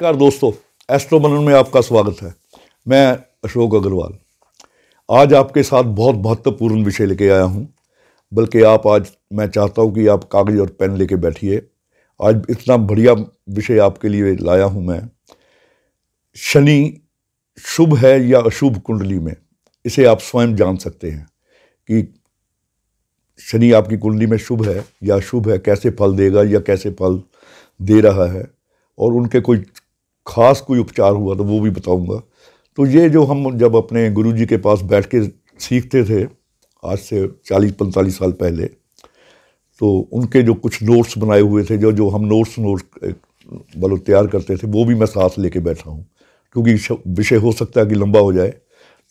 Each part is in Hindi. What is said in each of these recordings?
नमस्कार दोस्तों एस्ट्रो मनन में आपका स्वागत है मैं अशोक अग्रवाल आज आपके साथ बहुत महत्वपूर्ण विषय लेके आया हूँ बल्कि आप आज मैं चाहता हूँ कि आप कागज़ और पेन लेके बैठिए आज इतना बढ़िया विषय आपके लिए लाया हूँ मैं शनि शुभ है या अशुभ कुंडली में इसे आप स्वयं जान सकते हैं कि शनि आपकी कुंडली में शुभ है या शुभ है कैसे फल देगा या कैसे फल दे रहा है और उनके कोई ख़ास कोई उपचार हुआ तो वो भी बताऊँगा तो ये जो हम जब अपने गुरु जी के पास बैठ के सीखते थे आज से चालीस पैंतालीस साल पहले तो उनके जो कुछ नोट्स बनाए हुए थे जो जो हम नोट्स नोट्स बलो तैयार करते थे वो भी मैं साथ लेके बैठा हूँ क्योंकि विषय हो सकता है कि लंबा हो जाए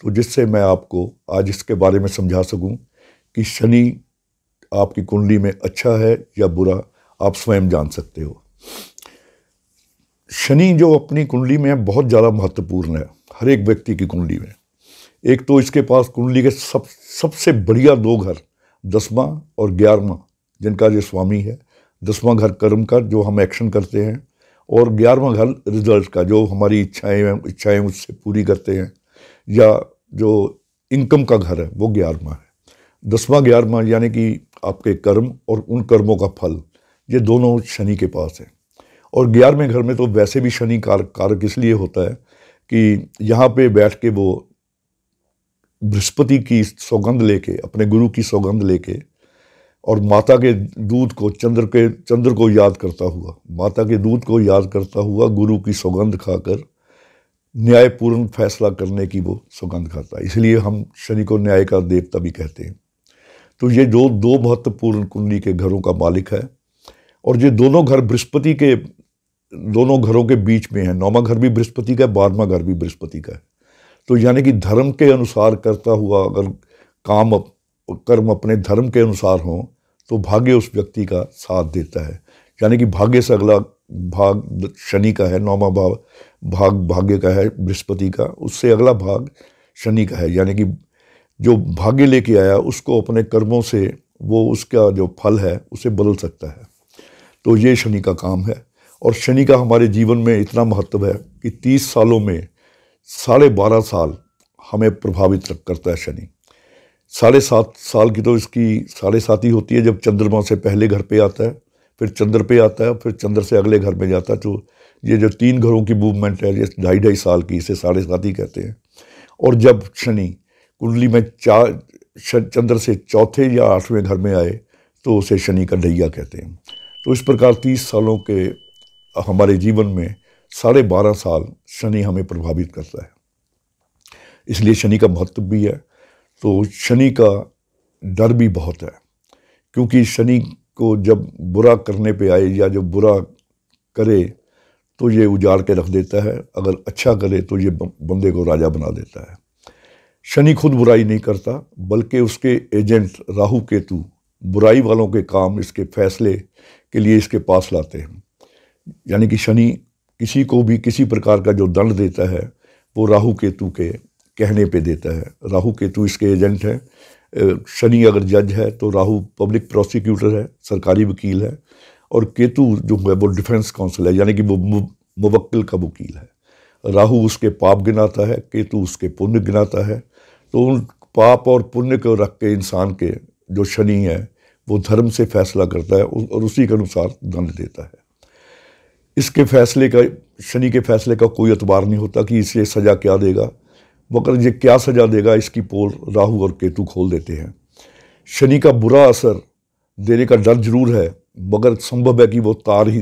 तो जिससे मैं आपको आज इसके बारे में समझा सकूँ कि शनि आपकी कुंडली में अच्छा है या बुरा आप स्वयं जान सकते हो शनि जो अपनी कुंडली में है बहुत ज़्यादा महत्वपूर्ण है हर एक व्यक्ति की कुंडली में एक तो इसके पास कुंडली के सब सबसे बढ़िया दो घर दसवां और ग्यारहवा जिनका ये स्वामी है दसवां घर कर्म का जो हम एक्शन करते हैं और ग्यारहवा घर रिजल्ट का जो हमारी इच्छाएं इच्छाएं उससे पूरी करते हैं या जो इनकम का घर है वो ग्यारहवा है दसवां ग्यारहवा यानी कि आपके कर्म और उन कर्मों का फल ये दोनों शनि के पास है और ग्यारहवें घर में तो वैसे भी शनि कार कारक इसलिए होता है कि यहाँ पे बैठ के वो बृहस्पति की सौगंध लेके अपने गुरु की सौगंध लेके और माता के दूध को चंद्र के चंद्र को याद करता हुआ माता के दूध को याद करता हुआ गुरु की सौगंध खाकर न्यायपूर्ण फैसला करने की वो सौगंध खाता है इसलिए हम शनि को न्याय का देवता भी कहते हैं तो ये जो दो महत्वपूर्ण कुंडली के घरों का मालिक है और ये दोनों घर बृहस्पति के दोनों घरों के बीच में है नौवा घर भी बृहस्पति का है बारहवा घर भी बृहस्पति का है तो यानी कि धर्म के अनुसार करता हुआ अगर काम अप, कर्म अपने धर्म के अनुसार हों तो भाग्य उस व्यक्ति का साथ देता है यानी कि भाग्य से अगला भाग शनि का है नौवा भाव भाग भाग्य का है बृहस्पति का उससे अगला भाग शनि का है यानी कि जो भाग्य लेके आया उसको अपने कर्मों से वो उसका जो फल है उसे बदल सकता है तो ये शनि का काम है और शनि का हमारे जीवन में इतना महत्व है कि तीस सालों में साढ़े बारह साल हमें प्रभावित करता है शनि साढ़े सात साल की तो इसकी साढ़े सात ही होती है जब चंद्रमा से पहले घर पे आता है फिर चंद्र पे आता है फिर चंद्र से अगले घर में जाता है तो ये जो तीन घरों की मूवमेंट है ये ढाई ढाई साल की इसे साढ़े सात ही कहते हैं और जब शनि कुंडली में चार चंद्र से चौथे या आठवें घर में आए तो उसे शनि का ढैया कहते हैं तो इस प्रकार तीस सालों के हमारे जीवन में साढ़े बारह साल शनि हमें प्रभावित करता है इसलिए शनि का महत्व भी है तो शनि का डर भी बहुत है क्योंकि शनि को जब बुरा करने पे आए या जब बुरा करे तो ये उजाड़ के रख देता है अगर अच्छा करे तो ये बंदे को राजा बना देता है शनि खुद बुराई नहीं करता बल्कि उसके एजेंट राहु केतु बुराई वालों के काम इसके फैसले के लिए इसके पास लाते हैं यानी कि शनि किसी को भी किसी प्रकार का जो दंड देता है वो राहु केतु के कहने पे देता है राहु केतु इसके एजेंट हैं शनि अगर जज है तो राहु पब्लिक प्रोसिक्यूटर है सरकारी वकील है और केतु जो है वो डिफेंस काउंसिल है यानी कि वो मुवक्किल का वकील है राहु उसके पाप गिनाता है केतु उसके पुण्य गिनाता है तो उन पाप और पुण्य को रख के इंसान के जो शनि है वो धर्म से फैसला करता है और उसी के अनुसार दंड देता है इसके फैसले का शनि के फैसले का कोई अतबार नहीं होता कि इसे सज़ा क्या देगा मगर ये क्या सज़ा देगा इसकी पोल राहु और केतु खोल देते हैं शनि का बुरा असर देने का डर जरूर है मगर संभव है कि वो तार ही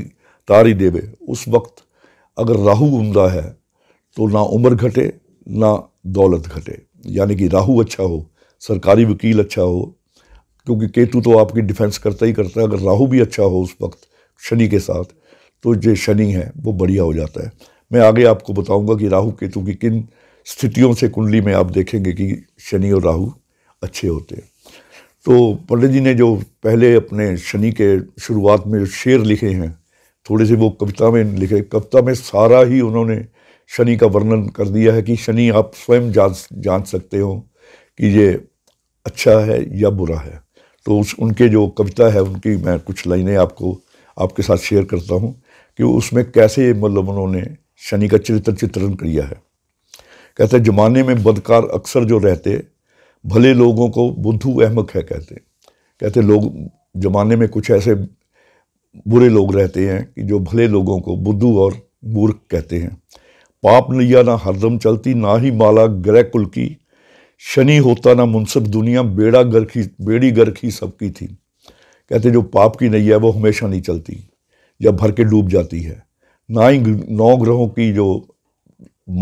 तार ही देवे उस वक्त अगर राहु उमदा है तो ना उम्र घटे ना दौलत घटे यानी कि राहु अच्छा हो सरकारी वकील अच्छा हो क्योंकि केतु तो आपकी डिफेंस करता ही करता है अगर राहू भी अच्छा हो उस वक्त शनि के साथ तो जो शनि है वो बढ़िया हो जाता है मैं आगे आपको बताऊंगा कि राहु केतु की किन स्थितियों से कुंडली में आप देखेंगे कि शनि और राहु अच्छे होते हैं तो पंडित जी ने जो पहले अपने शनि के शुरुआत में जो शेर लिखे हैं थोड़े से वो कविता में लिखे कविता में सारा ही उन्होंने शनि का वर्णन कर दिया है कि शनि आप स्वयं जांच जान सकते हो कि ये अच्छा है या बुरा है तो उस उनके जो कविता है उनकी मैं कुछ लाइनें आपको आपके साथ शेयर करता हूँ कि उसमें कैसे मतलब उन्होंने शनि का चरित्र चित्रण किया है कहते ज़माने में बदकार अक्सर जो रहते भले लोगों को बुद्धू अहमक है कहते कहते लोग ज़माने में कुछ ऐसे बुरे लोग रहते हैं कि जो भले लोगों को बुद्धू और मूर्ख कहते हैं पाप नैया ना हरदम चलती ना ही माला ग्रह कुल की शनि होता ना मुनसब दुनिया बेड़ा गरखी बेड़ी गरखी सबकी थी कहते जो पाप की नैया वो हमेशा नहीं चलती या भर के डूब जाती है ना ही नौ ग्रहों की जो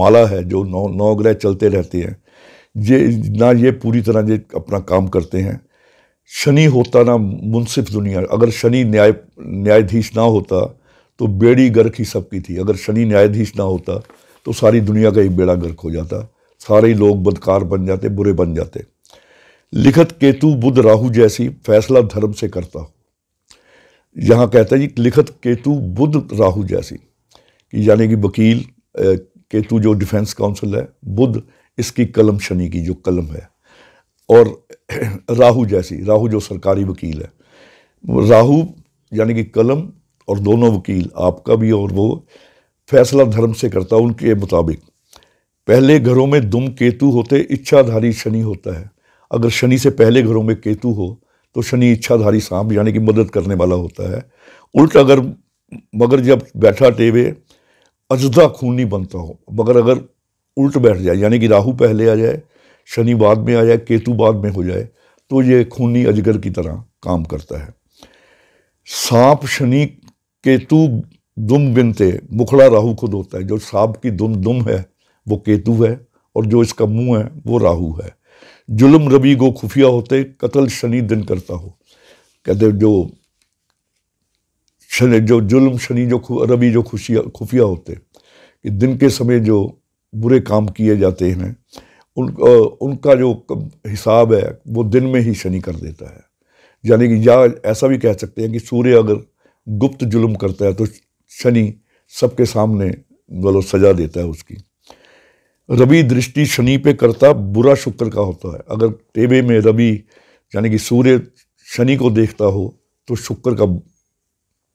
माला है जो नौ नौ ग्रह चलते रहते हैं ये ना ये पूरी तरह ये अपना काम करते हैं शनि होता ना मुनसिफ दुनिया अगर शनि न्याय न्यायाधीश ना होता तो बेड़ी गर्क ही सबकी थी अगर शनि न्यायाधीश ना होता तो सारी दुनिया का ही बेड़ा गर्क हो जाता सारे लोग बदकार बन जाते बुरे बन जाते लिखत केतु बुद्ध राहु जैसी फैसला धर्म से करता हो यहाँ कहता है जी लिखत केतु बुद्ध राहु जैसी कि यानी कि वकील केतु जो डिफेंस काउंसिल है बुद्ध इसकी कलम शनि की जो कलम है और राहु जैसी राहु जो सरकारी वकील है राहु यानी कि कलम और दोनों वकील आपका भी और वो फैसला धर्म से करता उनके मुताबिक पहले घरों में दुम केतु होते इच्छाधारी शनि होता है अगर शनि से पहले घरों में केतु हो तो शनि इच्छाधारी सांप यानी कि मदद करने वाला होता है उल्टा अगर मगर जब बैठा टेवे अजदा खूनी बनता हो मगर अगर उल्ट बैठ जाए यानी कि राहु पहले आ जाए शनि बाद में आ जाए केतु बाद में हो जाए तो ये खूनी अजगर की तरह काम करता है सांप शनि केतु दुम बिनते मुखड़ा राहु खुद होता है जो सांप की दुम दुम है वो केतु है और जो इसका मुंह है वो राहु है जुल्म रबी गो खुफिया होते कत्ल शनि दिन करता हो कहते जो शनि जो जुल्म शनि जो रबी जो खुशिया खुफिया होते कि दिन के समय जो बुरे काम किए जाते हैं उन उनका जो हिसाब है वो दिन में ही शनि कर देता है यानी कि या ऐसा भी कह सकते हैं कि सूर्य अगर गुप्त जुल्म करता है तो शनि सबके सामने बोलो मतलब सजा देता है उसकी रवि दृष्टि शनि पे करता बुरा शुक्र का होता है अगर टेबे में रवि यानी कि सूर्य शनि को देखता हो तो शुक्र का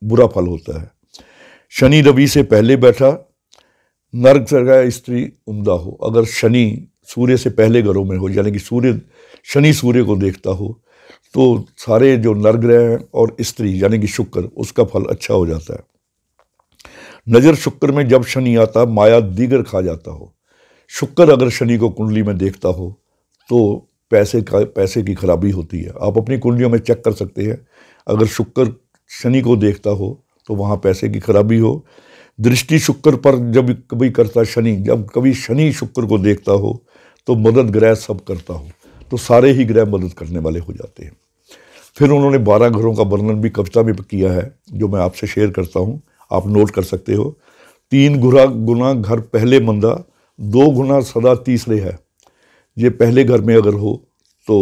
बुरा फल होता है शनि रवि से पहले बैठा नर्क जगह स्त्री उम्दा हो अगर शनि सूर्य से पहले घरों में हो यानी कि सूर्य शनि सूर्य को देखता हो तो सारे जो नरग्रह हैं और स्त्री यानी कि शुक्र उसका फल अच्छा हो जाता है नज़र शुक्र में जब शनि आता माया दीगर खा जाता हो शुक्र अगर शनि को कुंडली में देखता हो तो पैसे का पैसे की खराबी होती है आप अपनी कुंडलियों में चेक कर सकते हैं अगर शुक्र शनि को देखता हो तो वहाँ पैसे की खराबी हो दृष्टि शुक्र पर जब कभी करता शनि जब कभी शनि शुक्र को देखता हो तो मदद ग्रह सब करता हो तो सारे ही ग्रह मदद करने वाले हो जाते हैं फिर उन्होंने बारह घरों का वर्णन भी कविता में किया है जो मैं आपसे शेयर करता हूँ आप नोट कर सकते हो तीन गुरा गुना घर पहले मंदा दो गुना सदा तीसरे है ये पहले घर में अगर हो तो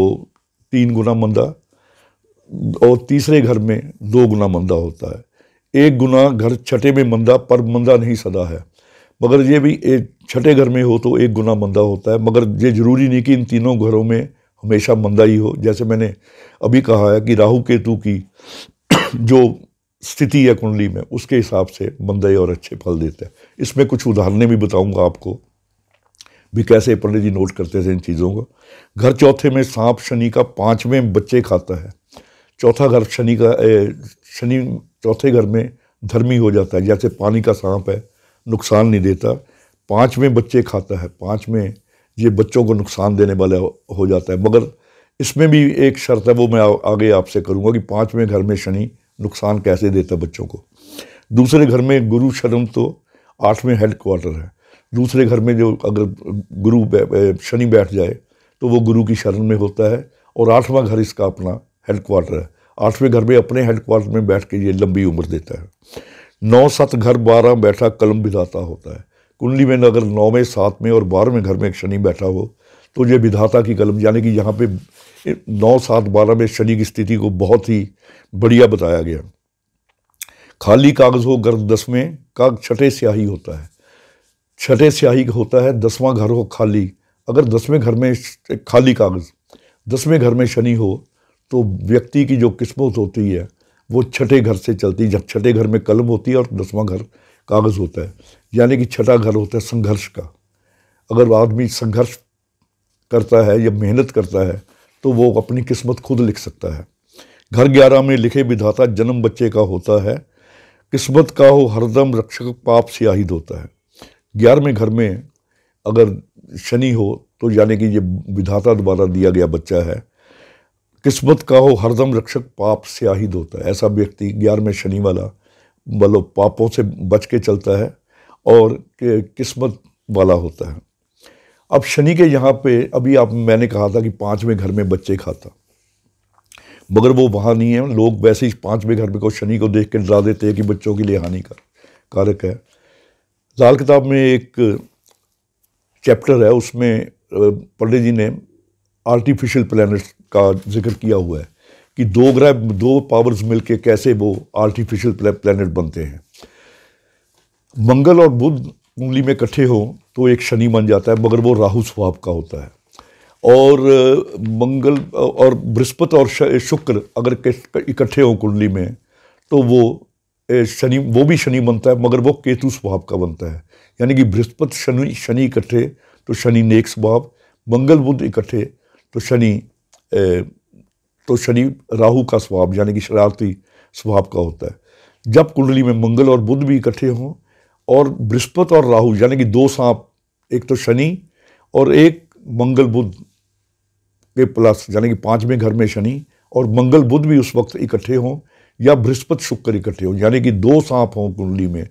तीन गुना मंदा और तीसरे घर में दो गुना मंदा होता है एक गुना घर छठे में मंदा पर मंदा नहीं सदा है मगर ये भी एक छठे घर में हो तो एक गुना मंदा होता है मगर ये ज़रूरी नहीं कि इन तीनों घरों में हमेशा मंदा ही हो जैसे मैंने अभी कहा है कि राहु केतु की जो स्थिति है कुंडली में उसके हिसाब से मंदे और अच्छे फल देते हैं इसमें कुछ उदाहरणें भी बताऊंगा आपको भी कैसे पंडित जी नोट करते थे इन चीज़ों को घर चौथे में सांप शनि का पाँचवें बच्चे खाता है चौथा घर शनि का शनि चौथे घर में धर्मी हो जाता है जैसे पानी का सांप है नुकसान नहीं देता पाँचवें बच्चे खाता है पाँचवें ये बच्चों को नुकसान देने वाला हो जाता है मगर इसमें भी एक शर्त है वो मैं आगे आपसे करूँगा कि पाँचवें घर में शनि नुकसान कैसे देता बच्चों को दूसरे घर में गुरु शर्म तो आठवें हेड क्वार्टर है दूसरे घर में जो अगर गुरु शनि बैठ जाए तो वो गुरु की शरण में होता है और आठवां घर इसका अपना हेड क्वार्टर है आठवें घर में अपने हेड क्वार्टर में बैठ के ये लंबी उम्र देता है नौ सात घर बारह बैठा कलम विधाता होता है कुंडली में अगर नौवें सातवें और बारहवें घर में शनि बैठा हो तो ये विधाता की कलम यानी कि यहाँ पे नौ सात बारह में शनि की स्थिति को बहुत ही बढ़िया बताया गया खाली कागज़ हो गर्द दसवें में काग छठे स्याही होता है छठे स्याही होता है दसवां घर हो खाली अगर दसवें घर में खाली कागज़ दसवें घर में शनि हो तो व्यक्ति की जो किस्मत होती है वो छठे घर से चलती है जब छठे घर में कलम होती है और दसवां घर कागज़ होता है यानी कि छठा घर होता है संघर्ष का अगर आदमी संघर्ष करता है या मेहनत करता है तो वो अपनी किस्मत खुद लिख सकता है घर ग्यारह में लिखे विधाता जन्म बच्चे का होता है किस्मत का हो हरदम रक्षक पाप स्याही होता है ग्यारहवें घर में अगर शनि हो तो यानी कि ये विधाता द्वारा दिया गया बच्चा है किस्मत का हो हरदम रक्षक पाप से आहिद होता है ऐसा व्यक्ति ग्यारहवें शनि वाला बलो पापों से बच के चलता है और किस्मत वाला होता है अब शनि के यहाँ पे अभी आप मैंने कहा था कि पाँचवें घर में बच्चे खाता मगर वो वहाँ नहीं है लोग वैसे ही पाँचवें घर में को शनि को देख के डरा देते हैं कि बच्चों के लिए हानिकारक कारक है लाल किताब में एक चैप्टर है उसमें पंडित जी ने आर्टिफिशियल प्लानट्स का जिक्र किया हुआ है कि दो ग्रह दो पावर्स मिलके कैसे वो आर्टिफिशियल प्लैनेट बनते हैं मंगल और बुध कुंडली में इकट्ठे हों तो एक शनि बन जाता है मगर वो राहु स्वभाव का होता है और मंगल और बृहस्पति और शुक्र अगर इकट्ठे हों कुंडली में तो वो शनि वो भी शनि बनता है मगर वो केतु स्वभाव का बनता है यानी कि बृहस्पति शनि शनि इकट्ठे तो शनि नेक स्वभाव मंगल बुद्ध इकट्ठे तो शनि तो शनि राहु का स्वभाव यानी कि शरारती स्वभाव का होता है जब कुंडली में मंगल और बुद्ध भी इकट्ठे हों और बृहस्पति और राहु यानी कि दो सांप एक तो शनि और एक मंगल बुद्ध के प्लस यानी कि पाँचवें घर में शनि और मंगल बुद्ध भी उस वक्त इकट्ठे हों या बृहस्पति शुक्र इकट्ठे हों यानी कि दो सांप हों कुंडली में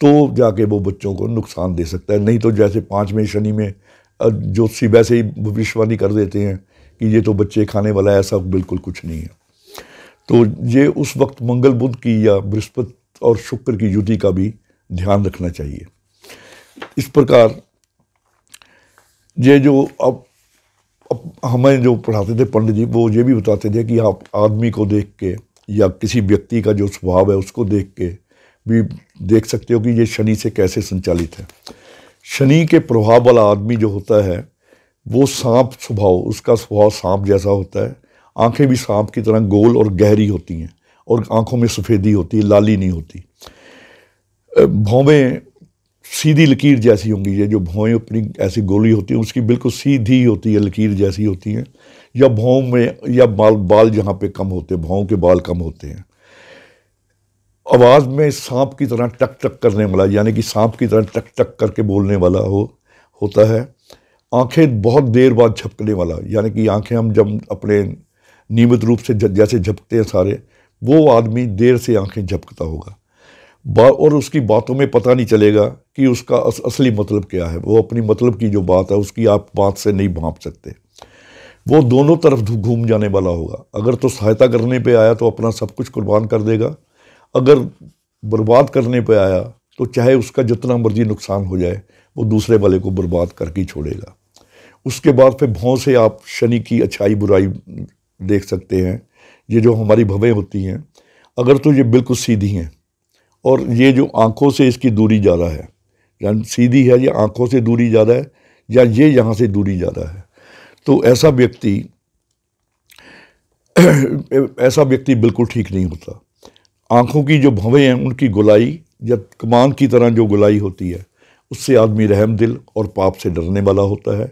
तो जाके वो बच्चों को नुकसान दे सकता है नहीं तो जैसे पाँचवें शनि में ज्योतिषी वैसे ही भविष्यवाणी कर देते हैं कि ये तो बच्चे खाने वाला है ऐसा बिल्कुल कुछ नहीं है तो ये उस वक्त मंगल बुद्ध की या बृहस्पति और शुक्र की युति का भी ध्यान रखना चाहिए इस प्रकार ये जो अब अब हमें जो पढ़ाते थे पंडित जी वो ये भी बताते थे कि आप आदमी को देख के या किसी व्यक्ति का जो स्वभाव है उसको देख के भी देख सकते हो कि ये शनि से कैसे संचालित है शनि के प्रभाव वाला आदमी जो होता है वो सांप स्वभाव उसका स्वभाव सांप जैसा होता है आंखें भी सांप की तरह गोल और गहरी होती हैं और आंखों में सफ़ेदी होती है लाली नहीं होती भौवें सीधी लकीर जैसी होंगी ये जो भौएँ अपनी ऐसी गोली होती है उसकी बिल्कुल सीधी होती है लकीर जैसी होती हैं या भौं में या बाल बाल जहाँ पे कम होते हैं भौं के बाल कम होते हैं आवाज़ में सांप की तरह टक टक करने वाला यानी कि सांप की तरह टक टक करके बोलने वाला हो होता है आंखें बहुत देर बाद झपकने वाला यानी कि आंखें हम जब अपने नियमित रूप से जैसे झपकते हैं सारे वो आदमी देर से आंखें झपकता होगा और उसकी बातों में पता नहीं चलेगा कि उसका अस, असली मतलब क्या है वो अपनी मतलब की जो बात है उसकी आप बात से नहीं भाँप सकते वो दोनों तरफ घूम जाने वाला होगा अगर तो सहायता करने पे आया तो अपना सब कुछ कुर्बान कर देगा अगर बर्बाद करने पे आया तो चाहे उसका जितना मर्जी नुकसान हो जाए वो दूसरे वाले को बर्बाद करके छोड़ेगा उसके बाद फिर भों से आप शनि की अच्छाई बुराई देख सकते हैं ये जो हमारी भवें होती हैं अगर तो ये बिल्कुल सीधी हैं और ये जो आँखों से इसकी दूरी जा रहा है यानी सीधी है या आँखों से दूरी जा रहा है या ये यहाँ से दूरी जा रहा है तो ऐसा व्यक्ति ऐसा व्यक्ति बिल्कुल ठीक नहीं होता आँखों की जो भवें हैं उनकी गुलाई या कमान की तरह जो गुलाई होती है उससे आदमी रहम दिल और पाप से डरने वाला होता है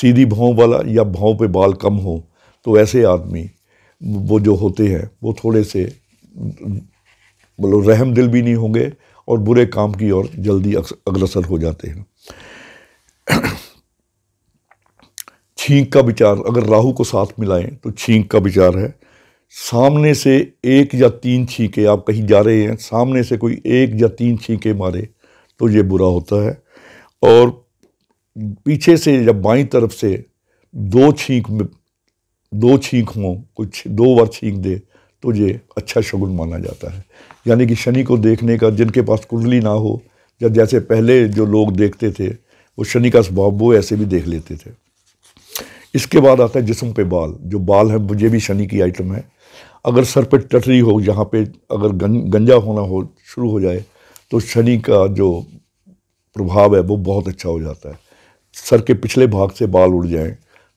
सीधी भावों वाला या भाव पे बाल कम हो तो ऐसे आदमी वो जो होते हैं वो थोड़े से बोलो मतलब रहम दिल भी नहीं होंगे और बुरे काम की ओर जल्दी अग्रसर हो जाते हैं छींक का विचार अगर राहु को साथ मिलाएं तो छींक का विचार है सामने से एक या तीन छींके आप कहीं जा रहे हैं सामने से कोई एक या तीन छींके मारे तो ये बुरा होता है और पीछे से या बाई तरफ से दो छींक में दो छींक हों कुछ दो बार छींक दे तो ये अच्छा शगुन माना जाता है यानी कि शनि को देखने का जिनके पास कुंडली ना हो या जैसे पहले जो लोग देखते थे वो शनि का स्वभाव वो ऐसे भी देख लेते थे इसके बाद आता है जिसम पे बाल जो बाल है ये भी शनि की आइटम है अगर सर पे टटरी हो जहाँ पे अगर गं, गंजा होना हो शुरू हो जाए तो शनि का जो प्रभाव है वो बहुत अच्छा हो जाता है सर के पिछले भाग से बाल उड़ जाएं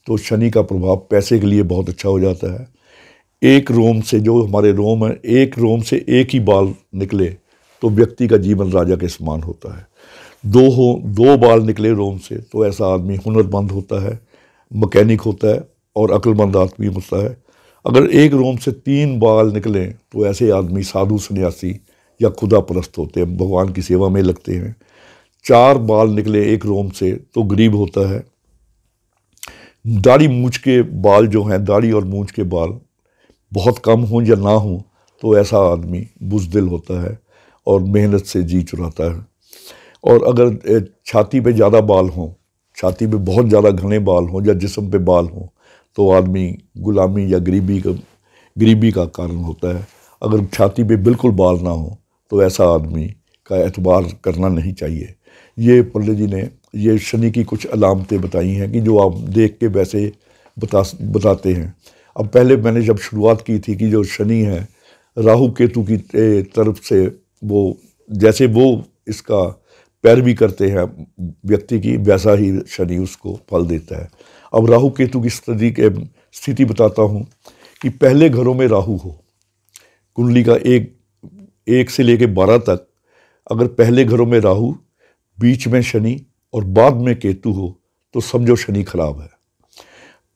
तो शनि का प्रभाव पैसे के लिए बहुत अच्छा हो जाता है एक रोम से जो हमारे रोम है एक रोम से एक ही बाल निकले तो व्यक्ति का जीवन राजा के समान होता है दो हो दो बाल निकले रोम से तो ऐसा आदमी हुनरमंद होता है मकैनिक होता है और अक्लमंद आदमी होता है अगर एक रोम से तीन बाल निकलें तो ऐसे आदमी साधु सन्यासी या खुदा परस्त होते हैं भगवान की सेवा में लगते हैं चार बाल निकले एक रोम से तो गरीब होता है दाढ़ी मूछ के बाल जो हैं दाढ़ी और मूछ के बाल बहुत कम हों या ना हों तो ऐसा आदमी बुजदिल होता है और मेहनत से जी चुराता है और अगर छाती पे ज़्यादा बाल हों छाती पे बहुत ज़्यादा घने बाल हों या जिसम पे बाल हों तो आदमी गुलामी या गरीबी का गरीबी का कारण होता है अगर छाती पे बिल्कुल बाल ना हो तो ऐसा आदमी का एतबार करना नहीं चाहिए ये पंडित जी ने ये शनि की कुछ अलामतें बताई हैं कि जो आप देख के वैसे बता बताते हैं अब पहले मैंने जब शुरुआत की थी कि जो शनि है राहु केतु की तरफ से वो जैसे वो इसका पैरवी करते हैं व्यक्ति की वैसा ही शनि उसको फल देता है अब राहु केतु की स्थिति के स्थिति बताता हूँ कि पहले घरों में राहु हो कुंडली का एक एक से लेके बारह तक अगर पहले घरों में राहु बीच में शनि और बाद में केतु हो तो समझो शनि खराब है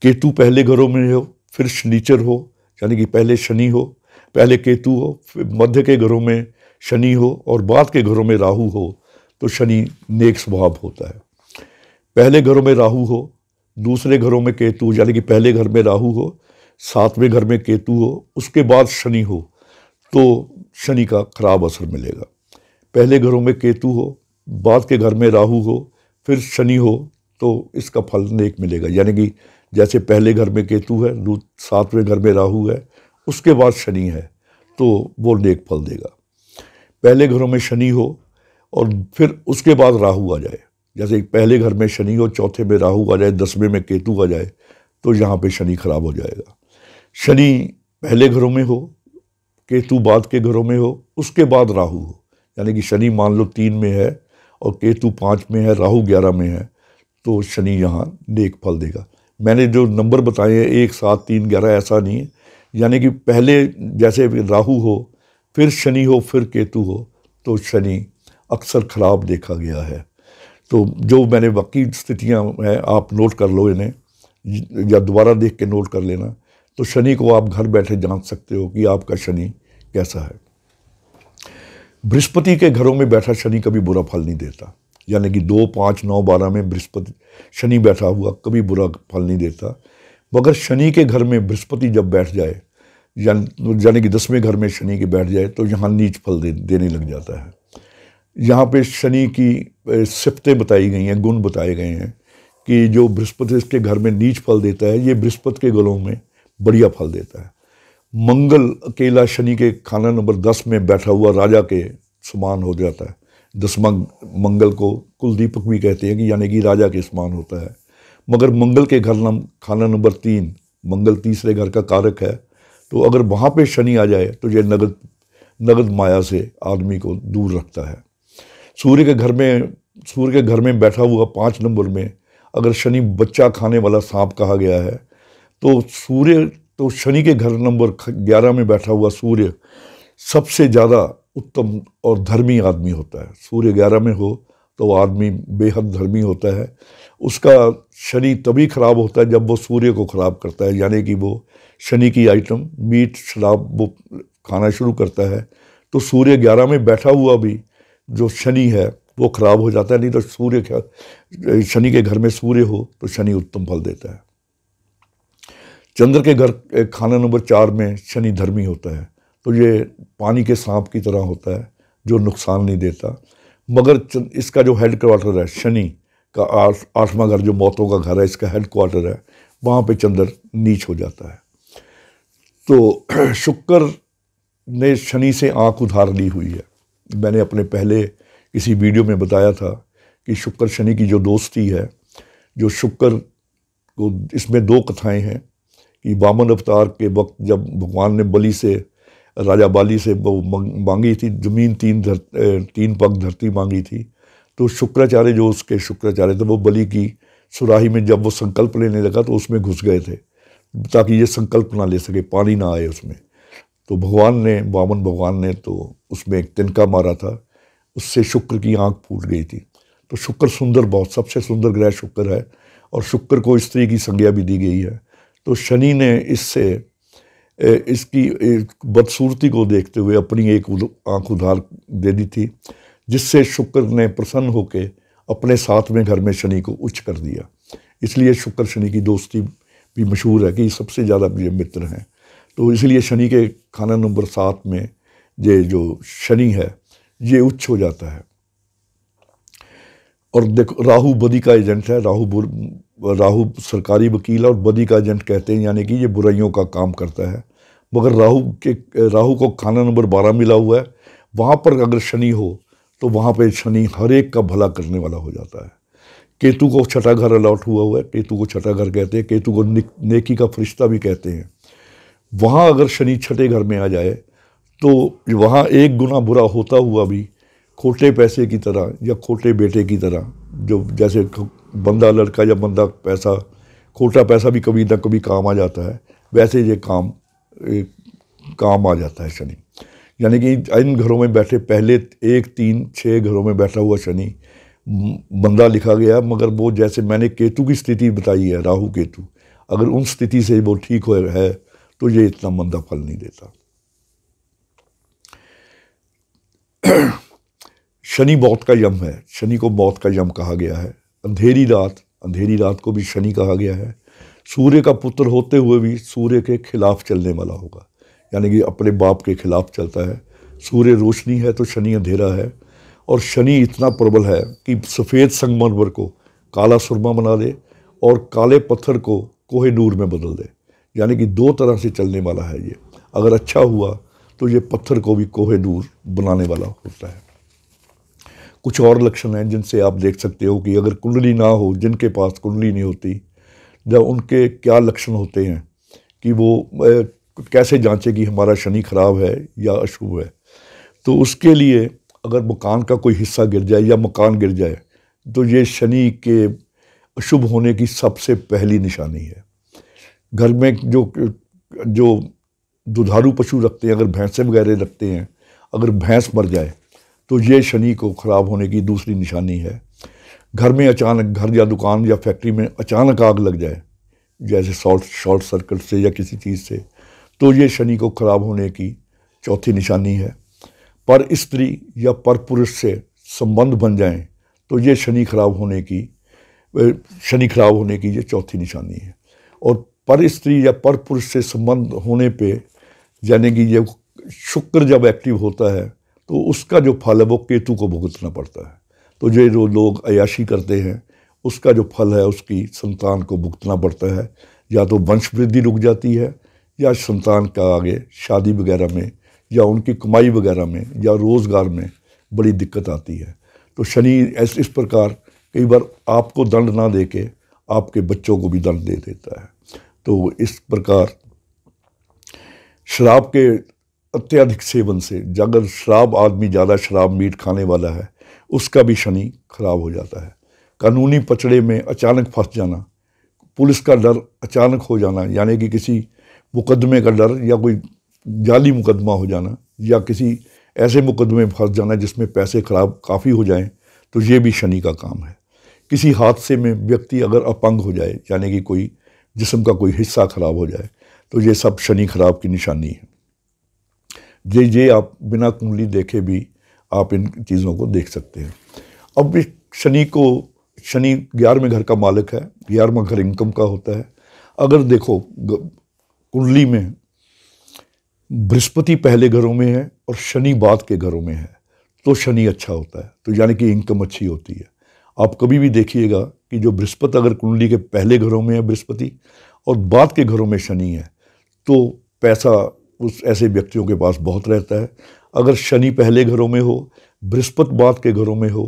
केतु पहले घरों में हो फिर शनिचर हो यानी कि पहले शनि हो पहले केतु हो मध्य के घरों में शनि हो और बाद के घरों में राहु हो तो शनि नेक स्वभाव होता है पहले घरों में राहु हो दूसरे घरों में केतु यानी कि पहले घर में राहु हो सातवें घर में केतु हो उसके बाद शनि हो तो शनि का खराब असर मिलेगा पहले घरों में केतु हो बाद के घर में राहु हो फिर शनि हो तो इसका फल नेक मिलेगा यानी कि जैसे पहले घर में केतु है सातवें घर में राहु है उसके बाद शनि है तो वो नेक फल देगा पहले घरों में शनि हो और फिर उसके बाद राहु आ जाए जैसे पहले घर में शनि हो चौथे में राहु आ जाए दसवें में केतु आ जाए तो यहाँ पे शनि खराब हो जाएगा शनि पहले घरों में हो केतु बाद के घरों में हो उसके बाद राहु हो यानी कि शनि मान लो तीन में है और केतु पाँच में है राहु ग्यारह में है तो शनि यहाँ नेक फल देगा मैंने जो नंबर बताए हैं एक सात तीन ग्यारह ऐसा नहीं है यानी कि पहले जैसे राहु हो फिर शनि हो फिर केतु हो तो शनि अक्सर ख़राब देखा गया है तो जो मैंने बाकी स्थितियाँ हैं आप नोट कर लो इन्हें या दोबारा देख के नोट कर लेना तो शनि को आप घर बैठे जान सकते हो कि आपका शनि कैसा है बृहस्पति के घरों में बैठा शनि कभी बुरा फल नहीं देता यानी कि दो पाँच नौ बारह में बृहस्पति शनि बैठा हुआ कभी बुरा फल नहीं देता मगर शनि के घर में बृहस्पति जब बैठ जाए यानी कि दसवें घर में शनि के बैठ जाए तो यहाँ नीच फल दे, देने लग जाता है यहाँ पे शनि की सिफतें बताई गई हैं गुण बताए गए हैं कि जो बृहस्पति इसके घर में नीच फल देता है ये बृहस्पति के गलों में बढ़िया फल देता है मंगल अकेला शनि के खाना नंबर दस में बैठा हुआ राजा के समान हो जाता है दस मंगल को कुलदीपक भी कहते हैं कि यानी कि राजा के समान होता है मगर मंगल के घर नम खाना नंबर तीन मंगल तीसरे घर का कारक है तो अगर वहाँ पे शनि आ जाए तो यह नगद नगद माया से आदमी को दूर रखता है सूर्य के घर में सूर्य के घर में बैठा हुआ पाँच नंबर में अगर शनि बच्चा खाने वाला सांप कहा गया है तो सूर्य तो शनि के घर नंबर ग्यारह में बैठा हुआ सूर्य सबसे ज़्यादा उत्तम और धर्मी आदमी होता है सूर्य ग्यारह में हो तो वो आदमी बेहद धर्मी होता है उसका शनि तभी ख़राब होता है जब वो सूर्य को ख़राब करता है यानी कि वो शनि की आइटम मीट शराब वो खाना शुरू करता है तो सूर्य ग्यारह में बैठा हुआ भी जो शनि है वो ख़राब हो जाता है नहीं तो सूर्य शनि के घर में सूर्य हो तो शनि उत्तम फल देता है चंद्र के घर खाना नंबर चार में शनि धर्मी होता है तो ये पानी के सांप की तरह होता है जो नुकसान नहीं देता मगर इसका जो हेड क्वार्टर है शनि का आठवा घर जो मौतों का घर है इसका हेड क्वार्टर है वहाँ पे चंद्र नीच हो जाता है तो शुक्र ने शनि से आंख उधार ली हुई है मैंने अपने पहले किसी वीडियो में बताया था कि शुक्र शनि की जो दोस्ती है जो शुक्र को इसमें दो कथाएं हैं कि बामन अवतार के वक्त जब भगवान ने बलि से राजा बाली से वो मांगी थी जमीन तीन धर तीन पग धरती मांगी थी तो शुक्राचार्य जो उसके शुक्राचार्य थे वो बलि की सुराही में जब वो संकल्प लेने लगा तो उसमें घुस गए थे ताकि ये संकल्प ना ले सके पानी ना आए उसमें तो भगवान ने वामन भगवान ने तो उसमें एक तिनका मारा था उससे शुक्र की आंख फूट गई थी तो शुक्र सुंदर बहुत सबसे सुंदर ग्रह शुक्र है और शुक्र को स्त्री की संज्ञा भी दी गई है तो शनि ने इससे इसकी बदसूरती को देखते हुए अपनी एक आंख उधार दे दी थी जिससे शुक्र ने प्रसन्न होकर अपने साथ में घर में शनि को उच्च कर दिया इसलिए शुक्र शनि की दोस्ती भी मशहूर है कि ये सबसे ज़्यादा प्रिय मित्र हैं तो इसलिए शनि के खाना नंबर सात में ये जो शनि है ये उच्च हो जाता है और देखो राहु बदी का एजेंट है राहु राहु सरकारी वकील और बदी का एजेंट कहते हैं यानी कि ये बुराइयों का काम करता है मगर राहु के राहु को खाना नंबर बारह मिला हुआ है वहाँ पर अगर शनि हो तो वहाँ पर शनि हर एक का भला करने वाला हो जाता है केतु को छठा घर अलॉट हुआ हुआ है केतु को छठा घर कहते हैं केतु को नेकी का फरिश्ता भी कहते हैं वहाँ अगर शनि छठे घर में आ जाए तो वहाँ एक गुना बुरा होता हुआ भी खोटे पैसे की तरह या खोटे बेटे की तरह जो जैसे बंदा लड़का या बंदा पैसा खोटा पैसा भी कभी ना कभी काम आ जाता है वैसे ये काम एक काम आ जाता है शनि यानी कि इन घरों में बैठे पहले एक तीन छः घरों में बैठा हुआ शनि बंदा लिखा गया मगर वो जैसे मैंने केतु की स्थिति बताई है राहु केतु अगर उन स्थिति से वो ठीक हो है तो ये इतना मंदा फल नहीं देता शनि मौत का यम है शनि को मौत का यम कहा गया है अंधेरी रात अंधेरी रात को भी शनि कहा गया है सूर्य का पुत्र होते हुए भी सूर्य के खिलाफ चलने वाला होगा यानी कि अपने बाप के खिलाफ चलता है सूर्य रोशनी है तो शनि अंधेरा है और शनि इतना प्रबल है कि सफ़ेद संगमरमर को काला सुरमा बना दे और काले पत्थर को कोहे नूर में बदल दे यानी कि दो तरह से चलने वाला है ये अगर अच्छा हुआ तो ये पत्थर को भी कोहे नूर बनाने वाला होता है कुछ और लक्षण हैं जिनसे आप देख सकते हो कि अगर कुंडली ना हो जिनके पास कुंडली नहीं होती जब उनके क्या लक्षण होते हैं कि वो कैसे जांचे कि हमारा शनि ख़राब है या अशुभ है तो उसके लिए अगर मकान का कोई हिस्सा गिर जाए या मकान गिर जाए तो ये शनि के अशुभ होने की सबसे पहली निशानी है घर में जो जो दुधारू पशु रखते हैं अगर भैंसें वगैरह रखते हैं अगर भैंस मर जाए तो ये शनि को ख़राब होने की दूसरी निशानी है घर में अचानक घर या दुकान या फैक्ट्री में अचानक आग लग जाए जैसे शॉर्ट शॉर्ट सर्किट से या किसी चीज़ से तो ये शनि को ख़राब होने की चौथी निशानी है पर स्त्री या पर पुरुष से संबंध बन जाए तो ये शनि खराब होने की शनि खराब होने की ये चौथी निशानी है और पर स्त्री या पर पुरुष से संबंध होने पे यानी कि ये शुक्र जब एक्टिव होता है तो उसका जो फल है वो केतु को भुगतना पड़ता है तो ये जो लोग अयाशी करते हैं उसका जो फल है उसकी संतान को भुगतना पड़ता है या तो वंश वृद्धि रुक जाती है या संतान का आगे शादी वगैरह में या उनकी कमाई वगैरह में या रोज़गार में बड़ी दिक्कत आती है तो शनि ऐसे इस प्रकार कई बार आपको दंड ना दे के आपके बच्चों को भी दंड दे देता है तो इस प्रकार शराब के अत्यधिक सेवन से अगर शराब आदमी ज़्यादा शराब मीट खाने वाला है उसका भी शनि खराब हो जाता है कानूनी पचड़े में अचानक फंस जाना पुलिस का डर अचानक हो जाना यानी कि किसी मुकदमे का डर या कोई जाली मुकदमा हो जाना या किसी ऐसे मुकदमे में फंस जाना जिसमें पैसे खराब काफ़ी हो जाएं तो ये भी शनि का काम है किसी हादसे में व्यक्ति अगर अपंग हो जाए यानी कि कोई जिसम का कोई हिस्सा खराब हो जाए तो ये सब शनि खराब की निशानी है जे ये आप बिना कुंडली देखे भी आप इन चीज़ों को देख सकते हैं अब शनि को शनि ग्यारहवें घर का मालिक है ग्यारहवा घर इनकम का होता है अगर देखो कुंडली में बृहस्पति पहले घरों में है और शनि बाद के घरों में है तो शनि अच्छा होता है तो यानी कि इनकम अच्छी होती है आप कभी भी देखिएगा कि जो बृहस्पति अगर कुंडली के पहले घरों में है बृहस्पति और बाद के घरों में शनि है तो पैसा उस ऐसे व्यक्तियों के पास बहुत रहता है अगर शनि पहले घरों में हो बृहस्पति बाद के घरों में हो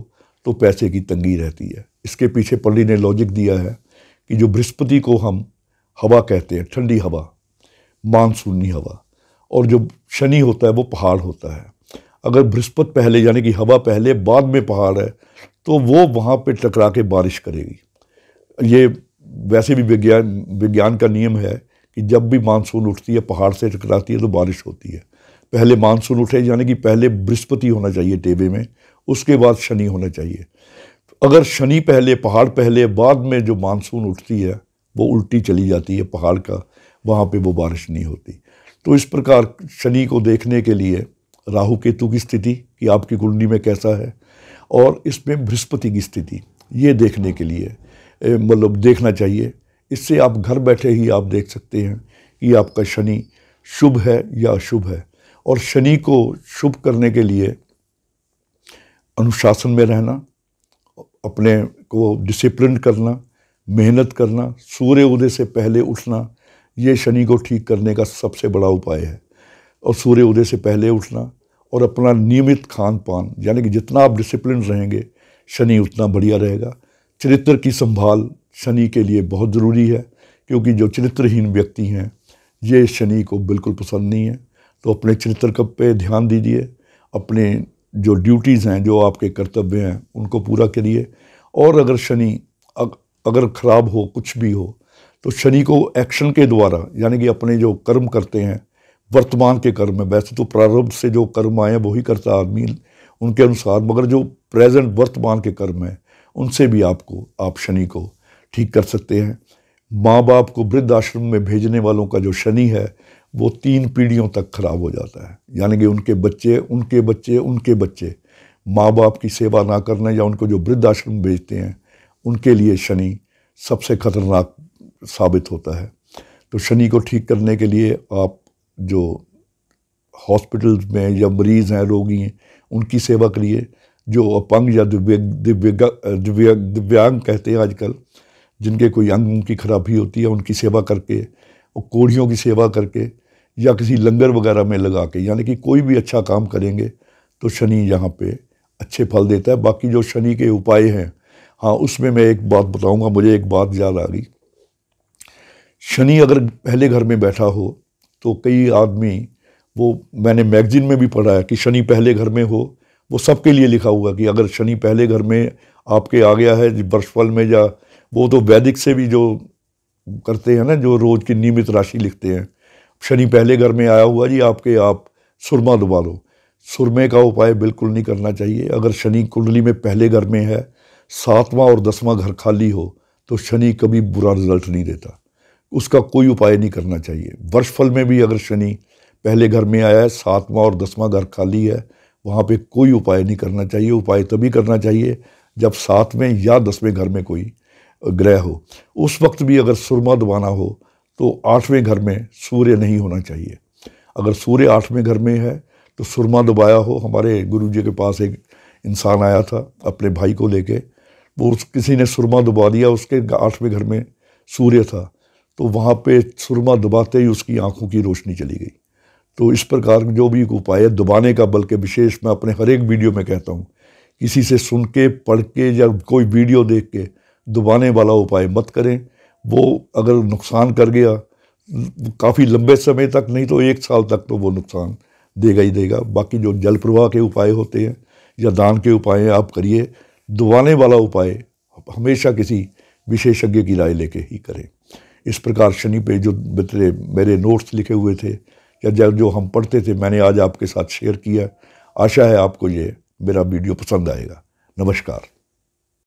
तो पैसे की तंगी रहती है इसके पीछे पल्ली ने लॉजिक दिया है कि जो बृहस्पति को हम हवा कहते हैं ठंडी हवा मानसूनी हवा और जो शनि होता है वो पहाड़ होता है अगर बृहस्पति पहले यानी कि हवा पहले बाद में पहाड़ है तो वो वहाँ पे टकरा के बारिश करेगी ये वैसे भी विज्ञान विज्ञान का नियम है कि जब भी मानसून उठती है पहाड़ से टकराती है तो बारिश होती है पहले मानसून उठे यानी कि पहले बृहस्पति होना चाहिए टेबे में उसके बाद शनि होना चाहिए अगर शनि पहले पहाड़ पहले बाद में जो मानसून उठती है वो उल्टी चली जाती है पहाड़ का वहाँ पे वो बारिश नहीं होती तो इस प्रकार शनि को देखने के लिए राहु केतु की स्थिति कि आपकी कुंडली में कैसा है और इसमें बृहस्पति की स्थिति ये देखने के लिए मतलब देखना चाहिए इससे आप घर बैठे ही आप देख सकते हैं कि आपका शनि शुभ है या अशुभ है और शनि को शुभ करने के लिए अनुशासन में रहना अपने को डिसिप्लिन करना मेहनत करना सूर्य उदय से पहले उठना ये शनि को ठीक करने का सबसे बड़ा उपाय है और सूर्य उदय से पहले उठना और अपना नियमित खान पान यानी कि जितना आप डिसिप्लिन रहेंगे शनि उतना बढ़िया रहेगा चरित्र की संभाल शनि के लिए बहुत ज़रूरी है क्योंकि जो चरित्रहीन व्यक्ति हैं ये शनि को बिल्कुल पसंद नहीं है तो अपने चरित्र कप पे ध्यान दीजिए अपने जो ड्यूटीज़ हैं जो आपके कर्तव्य हैं उनको पूरा करिए और अगर शनि अगर ख़राब हो कुछ भी हो तो शनि को एक्शन के द्वारा यानी कि अपने जो कर्म करते हैं वर्तमान के कर्म में वैसे तो प्रारंभ से जो कर्म आए वही करता आदमी उनके अनुसार मगर जो प्रेजेंट वर्तमान के कर्म हैं उनसे भी आपको आप शनि को ठीक कर सकते हैं माँ बाप को वृद्ध आश्रम में भेजने वालों का जो शनि है वो तीन पीढ़ियों तक खराब हो जाता है यानी कि उनके बच्चे उनके बच्चे उनके बच्चे माँ बाप की सेवा ना करना या उनको जो वृद्ध आश्रम भेजते हैं उनके लिए शनि सबसे खतरनाक साबित होता है तो शनि को ठीक करने के लिए आप जो हॉस्पिटल्स में या मरीज़ हैं रोगी हैं उनकी सेवा करिए जो अपंग या दिव्य दिव्य दिव्यांग कहते हैं आजकल जिनके कोई अंग की खराबी होती है उनकी सेवा करके और कोढ़ियों की सेवा करके या किसी लंगर वगैरह में लगा के यानी कि कोई भी अच्छा काम करेंगे तो शनि यहाँ पे अच्छे फल देता है बाकी जो शनि के उपाय हैं हाँ उसमें मैं एक बात बताऊँगा मुझे एक बात याद आ गई शनि अगर पहले घर में बैठा हो तो कई आदमी वो मैंने मैगजीन में भी पढ़ा है कि शनि पहले घर में हो वो सबके लिए लिखा हुआ कि अगर शनि पहले घर में आपके आ गया है बर्षफल में या वो तो वैदिक से भी जो करते हैं ना जो रोज़ की नियमित राशि लिखते हैं शनि पहले घर में आया हुआ जी आपके आप सुरमा डुबा लो सुरमे का उपाय बिल्कुल नहीं करना चाहिए अगर शनि कुंडली में पहले घर में है सातवां और दसवां घर खाली हो तो शनि कभी बुरा रिजल्ट नहीं देता उसका कोई उपाय नहीं करना चाहिए वर्षफल में भी अगर शनि पहले घर में आया है सातवां और दसवां घर खाली है वहाँ पे कोई उपाय नहीं करना चाहिए उपाय तभी करना चाहिए जब सातवें या दसवें घर में कोई ग्रह हो उस वक्त भी अगर सुरमा दबाना हो तो आठवें घर में सूर्य नहीं होना चाहिए अगर सूर्य आठवें घर में है तो सुरमा दबाया हो हमारे गुरु जी के पास एक इंसान आया था अपने भाई को लेके वो उस किसी ने सुरमा दबा दिया उसके आठवें घर में सूर्य था तो वहाँ पे सुरमा दबाते ही उसकी आंखों की रोशनी चली गई तो इस प्रकार जो भी उपाय है दबाने का बल्कि विशेष मैं अपने हर एक वीडियो में कहता हूँ किसी से सुन के पढ़ के या कोई वीडियो देख के दुबाने वाला उपाय मत करें वो अगर नुकसान कर गया काफ़ी लंबे समय तक नहीं तो एक साल तक तो वो नुकसान देगा ही देगा बाकी जो जल प्रवाह के उपाय होते हैं या दान के उपाय आप करिए दुबाने वाला उपाय हमेशा किसी विशेषज्ञ की राय लेके ही करें इस प्रकार शनि पे जो बितरे मेरे नोट्स लिखे हुए थे या जब जो हम पढ़ते थे मैंने आज आपके साथ शेयर किया आशा है आपको ये मेरा वीडियो पसंद आएगा नमस्कार